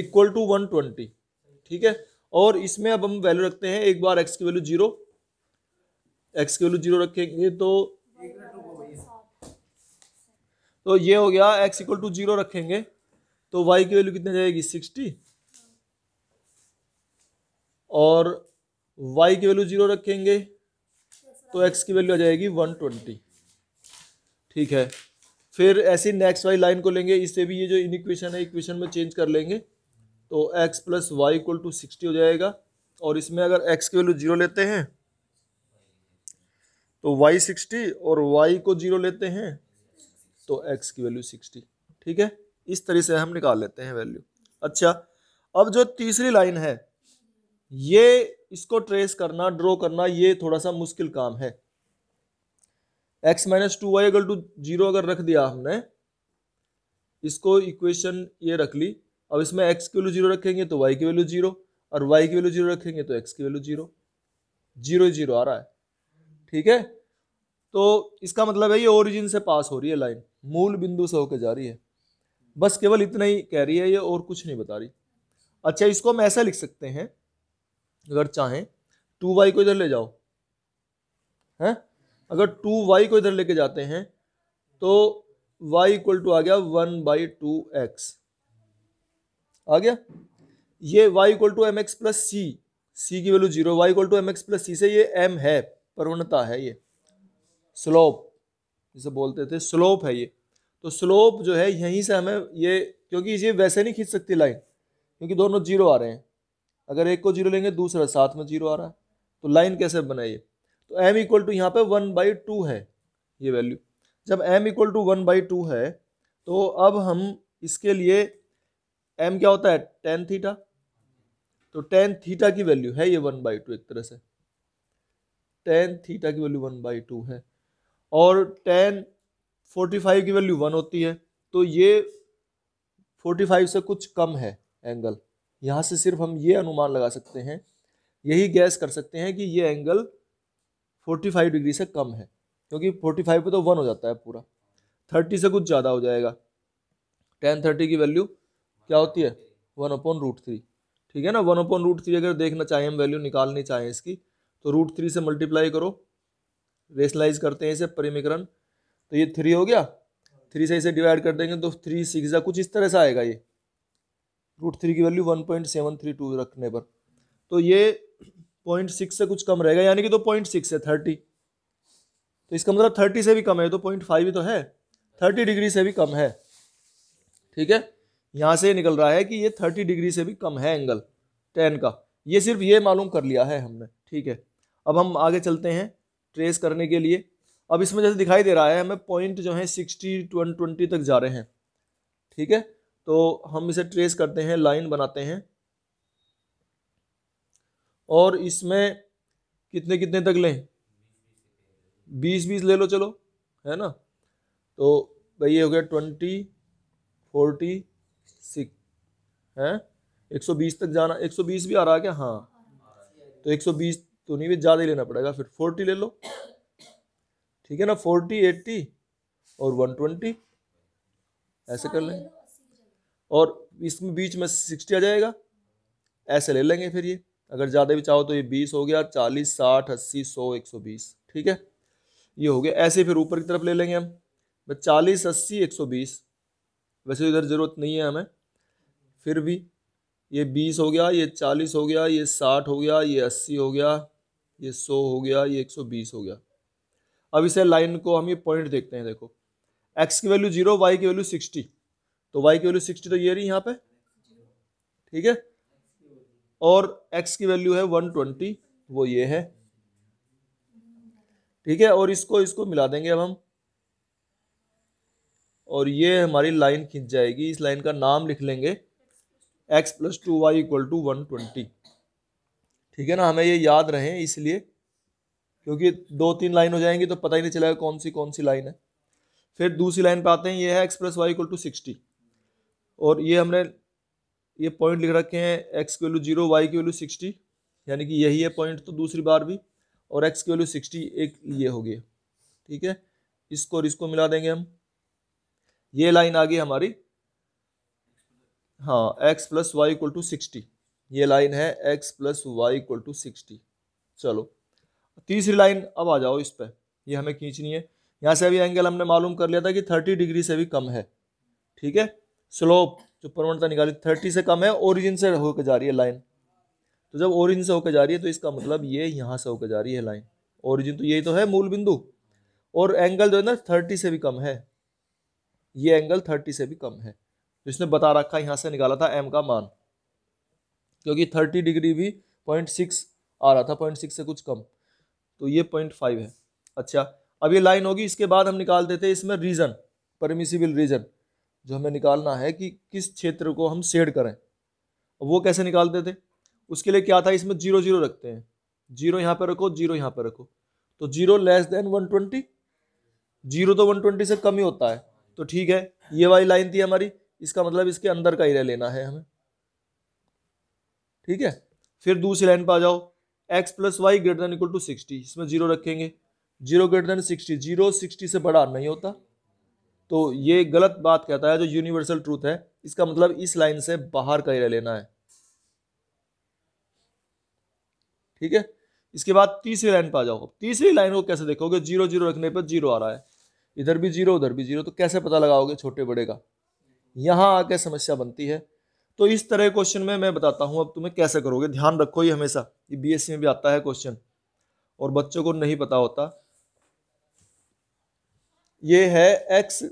equal to one twenty ठीक है और इसमें अब हम वैल्यू रखते हैं एक बार एक्स की वैल्यू जीरो एक्स की वैल्यू जीरो रखेंगे तो तो ये हो गया एक्स इक्वल टू जीरो रखेंगे तो वाई की वैल्यू कितनी जाएगी सिक्सटी और वाई की वैल्यू जीरो रखेंगे तो एक्स की वैल्यू आ जाएगी वन ट्वेंटी ठीक है फिर ऐसी नेक्स्ट वाई लाइन को लेंगे इससे भी ये जो इन इक्वेशन है इक्वेशन में चेंज कर लेंगे तो x plus y equal to sixty हो जाएगा और इसमें अगर x की वैल्यू जीरो लेते हैं तो y सिक्सटी और y को जीरो लेते हैं तो x की वैल्यू सिक्सटी ठीक है इस तरह से हम निकाल लेते हैं वैल्यू अच्छा अब जो तीसरी लाइन है ये इसको ट्रेस करना ड्रॉ करना ये थोड़ा सा मुश्किल काम है x माइनस टू वाई अगर टू जीरो अगर रख दिया हमने इसको इक्वेशन ये रख ली अब इसमें एक्स की वैल्यू जीरो रखेंगे तो वाई की वैल्यू जीरो और वाई की वैल्यू जीरो रखेंगे तो एक्स की वैल्यू जीरो जीरो जीरो आ रहा है ठीक है तो इसका मतलब है ये ओरिजिन से पास हो रही है लाइन मूल बिंदु से होकर जा रही है बस केवल इतना ही कह रही है ये और कुछ नहीं बता रही अच्छा इसको हम ऐसा लिख सकते हैं अगर चाहें टू वाई को इधर ले जाओ है अगर टू वाई को इधर लेके जाते हैं तो y इक्वल टू आ गया वन बाई टू एक्स आ गया ये y equal to m x plus c c की value zero y equal to m x plus c से ये एम है प्रवणता है ये स्लोप जिसे बोलते थे स्लोप है ये तो स्लोप जो है यहीं से हमें ये क्योंकि ये वैसे नहीं खींच सकती लाइन क्योंकि दोनों जीरो आ रहे हैं अगर एक को जीरो लेंगे दूसरा साथ में जीरो आ रहा है तो लाइन कैसे बनाइए तो एम इक्वल टू यहाँ पर वन बाई टू है ये वैल्यू जब m equal to one by two है तो अब हम इसके लिए एम क्या होता है टेन थीटा तो टेन थीटा की वैल्यू है ये वन बाई टू एक तरह से टेन थीटा की वैल्यू वन बाई टू है और टेन फोर्टी फाइव की वैल्यू वन होती है तो ये फोर्टी फाइव से कुछ कम है एंगल यहाँ से सिर्फ हम ये अनुमान लगा सकते हैं यही गैस कर सकते हैं कि ये एंगल फोर्टी फाइव डिग्री से कम है क्योंकि फोर्टी फाइव पे तो वन हो जाता है पूरा थर्टी से कुछ ज़्यादा हो जाएगा टेन थर्टी की वैल्यू क्या होती है वन अपॉन रूट थ्री ठीक है ना वन अपॉन रूट थ्री अगर देखना चाहें हम वैल्यू निकालनी चाहें इसकी तो रूट थ्री से मल्टीप्लाई करो रेशनलाइज करते हैं इसे परिमिकरण तो ये थ्री हो गया थ्री से इसे डिवाइड कर देंगे तो थ्री सिक्स कुछ इस तरह से आएगा ये रूट थ्री की value one point seven three two रखने पर तो ये पॉइंट सिक्स से कुछ कम रहेगा यानी कि तो पॉइंट सिक्स है थर्टी तो इसका मतलब थर्टी से भी कम है तो पॉइंट फाइव ही तो है थर्टी डिग्री से भी कम है ठीक है यहाँ से निकल रहा है कि ये थर्टी डिग्री से भी कम है एंगल टेन का ये सिर्फ ये मालूम कर लिया है हमने ठीक है अब हम आगे चलते हैं ट्रेस करने के लिए अब इसमें जैसे दिखाई दे रहा है हमें पॉइंट जो है सिक्सटी वन ट्वेंटी तक जा रहे हैं ठीक है तो हम इसे ट्रेस करते हैं लाइन बनाते हैं और इसमें कितने कितने तक लें बीस बीस ले लो चलो है ना तो भाई ये हो गया ट्वेंटी फोर्टी सिक्स हैं 120 तक जाना 120 भी आ रहा है क्या हाँ तो 120 तो नहीं भी ज़्यादा ही लेना पड़ेगा फिर 40 ले लो ठीक है ना 40 80 और 120 ऐसे कर लेंगे और इसमें बीच में 60 आ जाएगा ऐसे ले लेंगे फिर ये अगर ज़्यादा भी चाहो तो ये 20 हो गया 40 60 80 100 बीस ठीक है ये हो गया ऐसे फिर ऊपर की तरफ ले लेंगे हम चालीस अस्सी एक सौ बीस वैसे तो इधर ज़रूरत नहीं है हमें फिर भी ये बीस हो गया ये चालीस हो गया ये साठ हो गया ये अस्सी हो गया ये सौ हो गया ये एक सौ बीस हो गया अब इसे लाइन को हम ये पॉइंट देखते हैं देखो एक्स की वैल्यू जीरो वाई की वैल्यू सिक्सटी तो वाई की वैल्यू सिक्सटी तो ये रही यहाँ पे ठीक है और एक्स की वैल्यू है वन ट्वेंटी वो ये है ठीक है और इसको इसको मिला देंगे अब हम और ये हमारी लाइन खींच जाएगी इस लाइन का नाम लिख लेंगे x plus two y equal to one twenty ठीक है ना हमें ये याद रहे इसलिए क्योंकि दो तीन लाइन हो जाएंगी तो पता ही नहीं चलेगा कौन सी कौन सी लाइन है फिर दूसरी लाइन पे आते हैं ये है x plus y equal to sixty और ये हमने ये पॉइंट लिख रखे हैं एक्स की वैल्यू जीरो वाई की वैल्यू सिक्सटी यानी कि यही है पॉइंट तो दूसरी बार भी और एक्स की वैल्यू सिक्सटी एक ये हो गई ठीक है इसको और इसको मिला देंगे हम ये लाइन आ गई हमारी हाँ x plus y equal to sixty ये लाइन है x plus y equal to sixty चलो तीसरी लाइन अब आ जाओ इस पर ये हमें खींचनी है यहाँ से अभी एंगल हमने मालूम कर लिया था कि थर्टी डिग्री से भी कम है ठीक है स्लोप जो प्रवणता निकाली थर्टी से कम है ओरिजिन से होकर जा रही है लाइन तो जब ओरिजिन से होकर जा रही है तो इसका मतलब ये यहाँ से होकर जा रही है लाइन ओरिजिन तो यही तो है मूल बिंदु और एंगल जो है ना थर्टी से भी कम है ये एंगल थर्टी से भी कम है तो इसने बता रखा है यहाँ से निकाला था एम का मान क्योंकि थर्टी डिग्री भी पॉइंट सिक्स आ रहा था पॉइंट सिक्स से कुछ कम तो ये पॉइंट फाइव है अच्छा अब ये लाइन होगी इसके बाद हम निकालते थे इसमें रीज़न परमिसिबल रीज़न जो हमें निकालना है कि किस क्षेत्र को हम शेड करें वो कैसे निकालते थे उसके लिए क्या था इसमें जीरो जीरो रखते हैं जीरो यहाँ पर रखो जीरो यहाँ पर रखो तो zero less than one twenty zero तो वन ट्वेंटी से कम ही होता है तो ठीक है ये वाली लाइन थी हमारी इसका मतलब इसके अंदर का एरिया लेना है हमें ठीक है फिर दूसरी लाइन पर आ जाओ x plus y greater than equal to sixty इसमें जीरो रखेंगे zero greater than sixty zero sixty से बड़ा नहीं होता तो ये गलत बात कहता है जो यूनिवर्सल ट्रूथ है इसका मतलब इस लाइन से बाहर का एरिया लेना है ठीक है इसके बाद तीसरी लाइन पर आ जाओ तीसरी लाइन को कैसे देखोगे जीरो जीरो रखने पर जीरो आ रहा है इधर भी जीरो उधर भी जीरो तो कैसे पता लगाओगे छोटे बड़े का यहाँ आके समस्या बनती है तो इस तरह क्वेश्चन में मैं बताता हूँ अब तुम्हें कैसे करोगे ध्यान रखो ये हमेशा ये बी में भी आता है क्वेश्चन और बच्चों को नहीं पता होता ये है x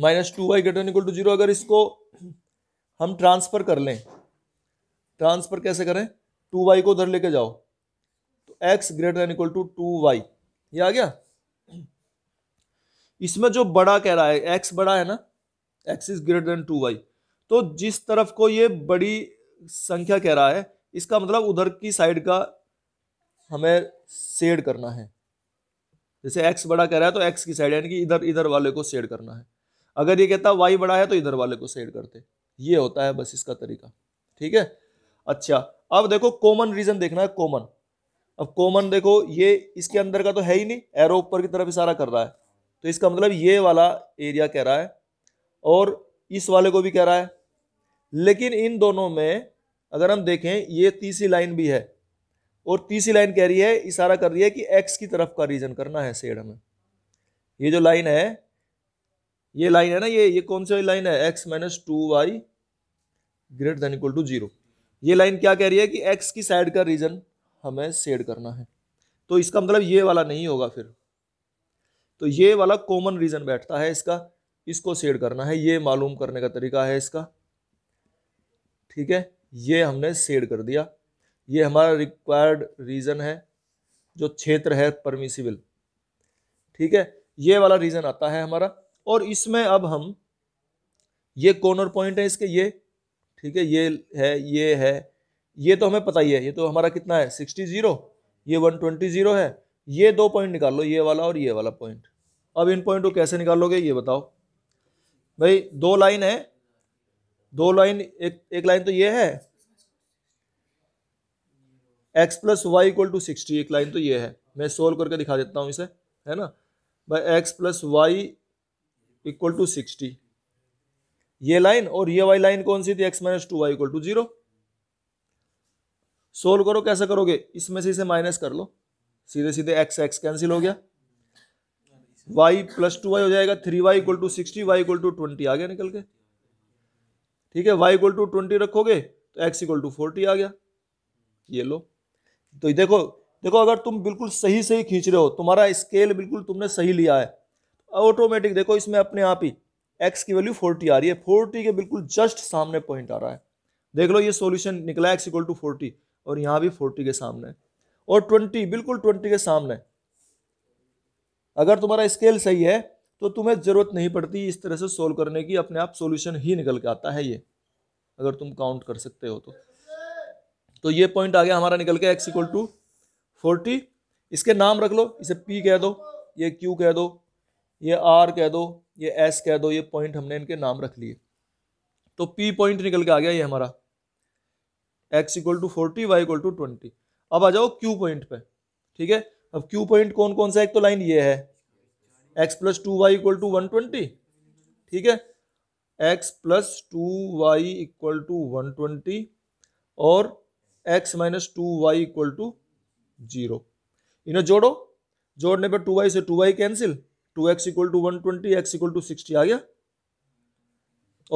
minus two y greater equal to zero अगर इसको हम ट्रांसफ़र कर लें ट्रांसफ़र कैसे करें टू वाई को उधर लेके जाओ तो x greater equal to two y ये आ गया इसमें जो बड़ा कह रहा है एक्स बड़ा है ना x is greater than two y तो जिस तरफ को ये बड़ी संख्या कह रहा है इसका मतलब उधर की साइड का हमें सेड करना है जैसे एक्स बड़ा कह रहा है तो एक्स की साइड यानी कि इधर इधर वाले को सेड करना है अगर ये कहता है वाई बड़ा है तो इधर वाले को सेड करते ये होता है बस इसका तरीका ठीक है अच्छा अब देखो कॉमन रीजन देखना है कॉमन अब कॉमन देखो ये इसके अंदर का तो है ही नहीं एरो ऊपर की तरफ इशारा कर रहा है तो इसका मतलब ये वाला एरिया कह रहा है और इस वाले को भी कह रहा है लेकिन इन दोनों में अगर हम देखें ये तीसरी लाइन भी है और तीसरी लाइन कह रही है इशारा कर रही है कि एक्स की तरफ का रीजन करना है सेड हमें ये जो लाइन है ये लाइन है ना ये ये कौन सी लाइन है x minus two y greater than equal to zero ये लाइन क्या कह रही है कि एक्स की साइड का रीजन हमें सेड करना है तो इसका मतलब ये वाला नहीं होगा फिर तो ये वाला कॉमन रीज़न बैठता है इसका इसको सेड करना है ये मालूम करने का तरीका है इसका ठीक है ये हमने सेड कर दिया ये हमारा रिक्वायर्ड रीज़न है जो क्षेत्र है परमिसिबल ठीक है ये वाला रीज़न आता है हमारा और इसमें अब हम ये कॉर्नर पॉइंट है इसके ये ठीक है ये है ये है ये तो हमें पता ही है ये तो हमारा कितना है सिक्सटी ज़ीरो ये वन ट्वेंटी ज़ीरो है ये दो पॉइंट निकाल लो ये वाला और ये वाला पॉइंट अब इन पॉइंट को कैसे निकालोगे ये बताओ भाई दो लाइन है दो लाइन एक एक लाइन तो ये है x plus y equal to sixty एक लाइन तो ये है मैं सोल्व करके दिखा देता हूँ इसे है ना भाई x plus y equal to sixty ये लाइन और ये वाई लाइन कौन सी थी x minus two y equal to zero solve करो कैसे करोगे इसमें से इसे माइनस कर लो सीधे सीधे एक्स एक्स कैंसिल हो गया वाई प्लस टू वाई हो जाएगा three y equal to sixty y equal to twenty आ गया निकल के ठीक है वाई इक्वल टू ट्वेंटी रखोगे तो एक्स इक्वल टू फोर्टी आ गया ये लो तो देखो देखो अगर तुम बिल्कुल सही सही खींच रहे हो तुम्हारा स्केल बिल्कुल तुमने सही लिया है ऑटोमेटिक तो देखो इसमें अपने आप ही एक्स की वैल्यू फोर्टी आ रही है फोर्टी के बिल्कुल जस्ट सामने पॉइंट आ रहा है देख लो ये सॉल्यूशन निकला एक्स इक्वल टू फोर्टी और यहाँ भी फोर्टी के सामने और ट्वेंटी बिल्कुल ट्वेंटी के सामने अगर तुम्हारा स्केल सही है तो तुम्हें ज़रूरत नहीं पड़ती इस तरह से सोल्व करने की अपने आप सोल्यूशन ही निकल के आता है ये अगर तुम काउंट कर सकते हो तो तो ये पॉइंट आ गया हमारा निकल के एक्स इक्वल टू फोर्टी इसके नाम रख लो इसे पी कह दो ये क्यू कह दो ये आर कह दो ये एस कह दो ये पॉइंट हमने इनके नाम रख लिए तो पी पॉइंट निकल के आ गया ये हमारा x equal to forty y equal to twenty अब आ जाओ क्यू पॉइंट पे ठीक है अब क्यू पॉइंट कौन कौन सा एक तो लाइन ये है x plus two y equal to one twenty ठीक है x plus two y equal to one twenty और x minus two y equal to zero इन्हें जोड़ो जोड़ने पर टू वाई से two y cancel two x equal to one twenty x equal to sixty आ गया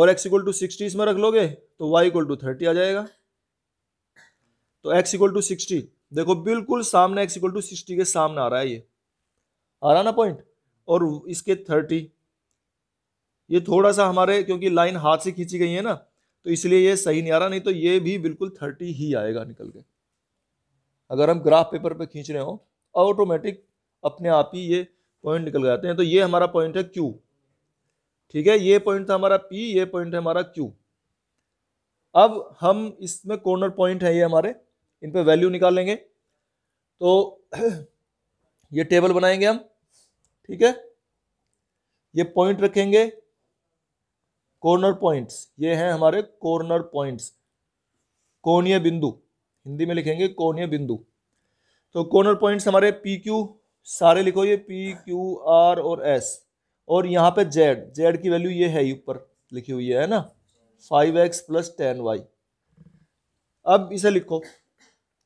और एक्स इक्वल टू सिक्सटी इसमें रख लोगे तो वाई इक्वल टू थर्टी आ जाएगा तो x इक्वल टू सिक्सटी देखो बिल्कुल सामने एक्स इक्वल टू सिक्सटी के सामने आ रहा है ये आ रहा ना पॉइंट और इसके थर्टी ये थोड़ा सा हमारे क्योंकि लाइन हाथ से खींची गई है ना तो इसलिए ये सही नहीं आ रहा नहीं तो ये भी बिल्कुल थर्टी ही आएगा निकल के अगर हम ग्राफ पेपर पे खींच रहे हो ऑटोमेटिक अपने आप ही ये पॉइंट निकल जाते हैं तो ये हमारा पॉइंट है क्यू ठीक है ये पॉइंट था हमारा पी ये पॉइंट है हमारा क्यू अब हम इसमें कॉर्नर पॉइंट है ये हमारे इन पर वैल्यू निकालेंगे तो ये टेबल बनाएंगे हम ठीक है ये पॉइंट रखेंगे कॉर्नर पॉइंट्स ये हैं हमारे कॉर्नर पॉइंट्स कोणीय बिंदु हिंदी में लिखेंगे कोणीय बिंदु तो कॉर्नर पॉइंट्स हमारे पी क्यू सारे लिखो ये पी क्यू आर और एस और यहाँ पे जेड जेड की वैल्यू ये है ऊपर लिखी हुई है ना five x plus ten y अब इसे लिखो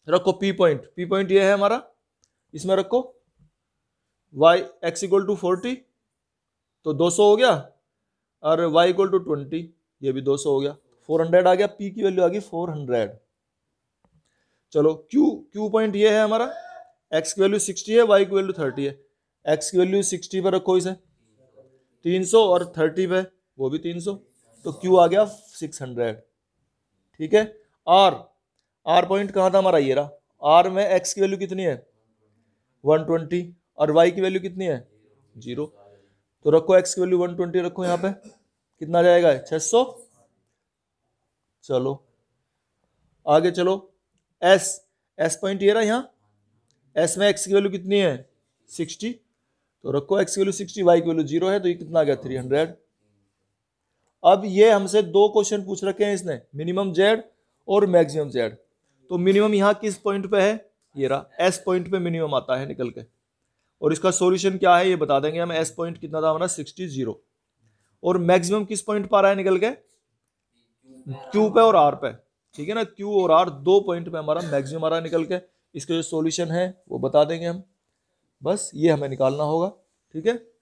रखो पी पॉइंट पी पॉइंट ये है हमारा इसमें रखो y x equal to forty तो दो सौ हो गया और वाई इक्वल टू ट्वेंटी ये भी दो सौ हो गया फोर हंड्रेड आ गया पी की वैल्यू आ गई फोर हंड्रेड चलो क्यू क्यू पॉइंट ये है हमारा एक्स की वैल्यू सिक्सटी है वाई की वैल्यू थर्टी है एक्स की वैल्यू सिक्सटी पर रखो इसे तीन सौ और थर्टी पे वो भी तीन सौ तो क्यू आ गया सिक्स हंड्रेड ठीक है और आर पॉइंट कहाँ था हमारा ये रहा आर में एक्स की वैल्यू कितनी है वन ट्वेंटी और वाई की वैल्यू कितनी है जीरो तो रखो एक्स की वैल्यू वन ट्वेंटी रखो यहाँ पे कितना जाएगा छह सौ चलो आगे चलो एस एस पॉइंट ये रहा यहाँ एस में एक्स की वैल्यू कितनी है सिक्सटी तो रखो एक्स की वैल्यू सिक्सटी वाई की वैल्यू जीरो है तो ये कितना आ गया थ्री हंड्रेड अब ये हमसे दो क्वेश्चन पूछ रखे हैं इसने मिनिमम जेड और मैक्सिमम जेड तो मिनिमम यहाँ किस पॉइंट पे है ये रहा एस पॉइंट पे मिनिमम आता है निकल के और इसका सॉल्यूशन क्या है ये बता देंगे हम एस पॉइंट कितना था हमारा सिक्सटी जीरो और मैक्सिमम किस पॉइंट पर आ रहा है निकल के क्यू पे और आर पे ठीक है ना क्यू और आर दो पॉइंट पे हमारा मैक्सिमम आ रहा है निकल के इसका जो सोल्यूशन है वो बता देंगे हम बस ये हमें निकालना होगा ठीक है